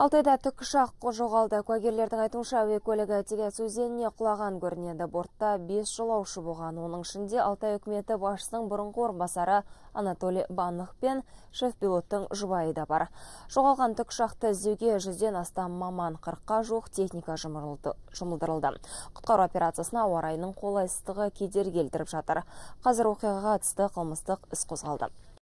алтайда тікұшақ жоғалды куәгерлердің айтуынша әуе көлігі тегес өзеніне құлаған көрінеді бортта бес жолаушы болған оның ішінде алтай үкіметі басшысының бұрынғы орынбасары анатолий банных пен шеф пилоттың жұбайы да бар жоғалған тікұшақты іздеуге жүзден астам маман қырыққа жоқ техника жұмылдырылды құтқару операциясына ауа райының қолайсыздығы кедергі келтіріп жатыр қазір оқиғаға қатысты қылмыстық іс қозғалды